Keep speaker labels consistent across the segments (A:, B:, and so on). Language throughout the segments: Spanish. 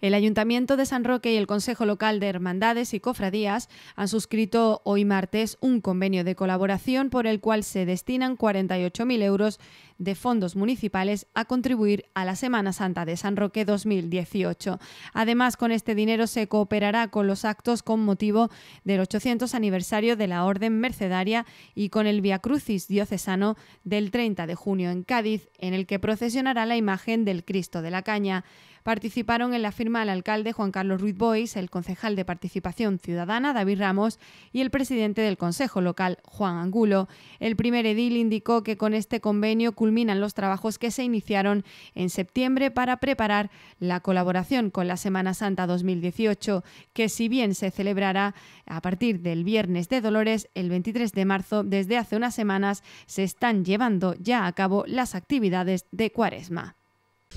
A: El Ayuntamiento de San Roque y el Consejo Local de Hermandades y Cofradías han suscrito hoy martes un convenio de colaboración por el cual se destinan 48.000 euros de fondos municipales a contribuir a la Semana Santa de San Roque 2018. Además, con este dinero se cooperará con los actos con motivo del 800 aniversario de la Orden Mercedaria y con el Via Crucis diocesano del 30 de junio en Cádiz, en el que procesionará la imagen del Cristo de la Caña participaron en la firma el alcalde Juan Carlos Ruiz Bois, el concejal de Participación Ciudadana David Ramos y el presidente del Consejo Local Juan Angulo. El primer edil indicó que con este convenio culminan los trabajos que se iniciaron en septiembre para preparar la colaboración con la Semana Santa 2018, que si bien se celebrará a partir del viernes de Dolores, el 23 de marzo, desde hace unas semanas se están llevando ya a cabo las actividades de Cuaresma.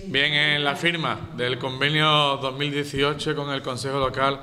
B: Bien, en la firma del convenio 2018 con el Consejo Local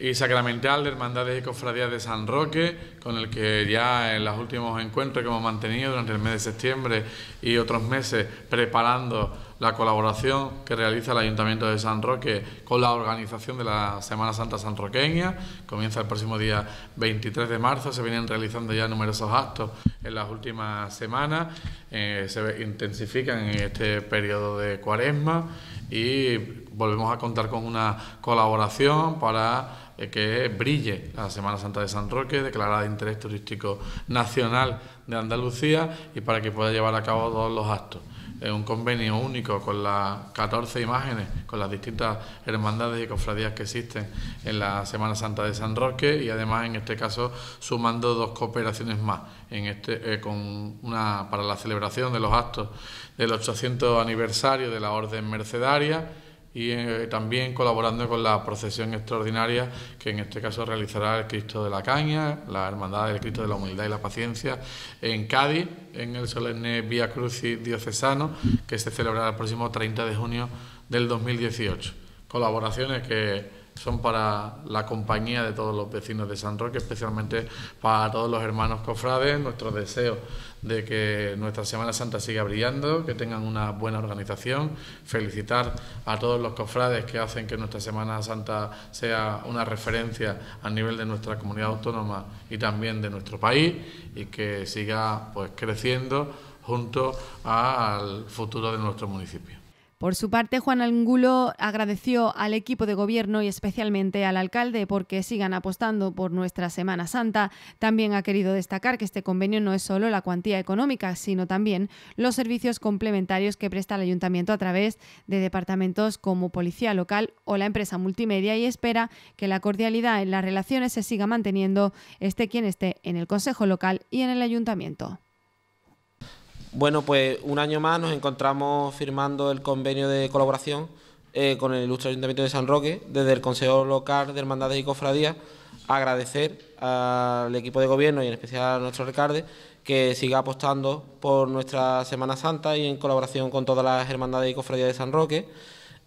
B: y sacramental de Hermandades y Cofradías de San Roque, con el que ya en los últimos encuentros que hemos mantenido durante el mes de septiembre y otros meses preparando la colaboración que realiza el Ayuntamiento de San Roque con la organización de la Semana Santa sanroqueña. Comienza el próximo día 23 de marzo, se vienen realizando ya numerosos actos en las últimas semanas, eh, se intensifican en este periodo de cuaresma y volvemos a contar con una colaboración para eh, que brille la Semana Santa de San Roque, declarada de interés turístico nacional de Andalucía y para que pueda llevar a cabo todos los actos. Es un convenio único con las 14 imágenes, con las distintas hermandades y cofradías que existen en la Semana Santa de San Roque y además en este caso sumando dos cooperaciones más en este, eh, con una, para la celebración de los actos del 800 aniversario de la Orden Mercedaria y eh, también colaborando con la procesión extraordinaria que en este caso realizará el Cristo de la Caña, la Hermandad del Cristo de la Humildad y la Paciencia en Cádiz, en el solemne Vía Crucis diocesano que se celebrará el próximo 30 de junio del 2018. Colaboraciones que son para la compañía de todos los vecinos de San Roque, especialmente para todos los hermanos cofrades, nuestro deseo de que nuestra Semana Santa siga brillando, que tengan una buena organización, felicitar a todos los cofrades que hacen que nuestra Semana Santa sea una referencia a nivel de nuestra comunidad autónoma y también de nuestro país y que siga pues creciendo junto al futuro de nuestro municipio.
A: Por su parte, Juan Angulo agradeció al equipo de gobierno y especialmente al alcalde porque sigan apostando por nuestra Semana Santa. También ha querido destacar que este convenio no es solo la cuantía económica, sino también los servicios complementarios que presta el ayuntamiento a través de departamentos como Policía Local o la empresa multimedia y espera que la cordialidad en las relaciones se siga manteniendo, esté quien esté en el Consejo Local y en el ayuntamiento.
C: Bueno, pues un año más nos encontramos firmando el convenio de colaboración eh, con el ilustre Ayuntamiento de San Roque, desde el Consejo Local de Hermandades y Cofradías, agradecer al equipo de gobierno y en especial a nuestro alcalde que siga apostando por nuestra Semana Santa y en colaboración con todas las hermandades y cofradías de San Roque.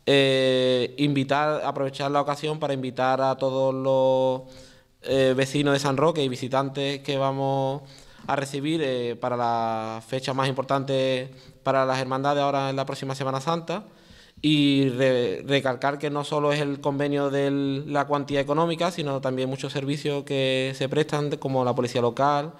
C: Eh, invitar, aprovechar la ocasión para invitar a todos los eh, vecinos de San Roque y visitantes que vamos a recibir eh, para la fecha más importante para las hermandades ahora en la próxima Semana Santa y recalcar que no solo es el convenio de la cuantía económica, sino también muchos servicios que se prestan como la policía local,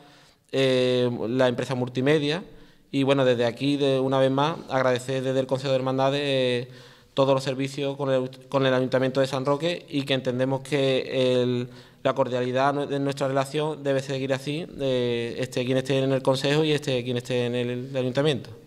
C: eh, la empresa multimedia y bueno, desde aquí de una vez más agradecer desde el Consejo de Hermandades eh, todos los servicios con el, con el Ayuntamiento de San Roque y que entendemos que la cordialidad de nuestra relación
A: debe seguir así, de, este quien esté en el Consejo y este quien esté en el Ayuntamiento.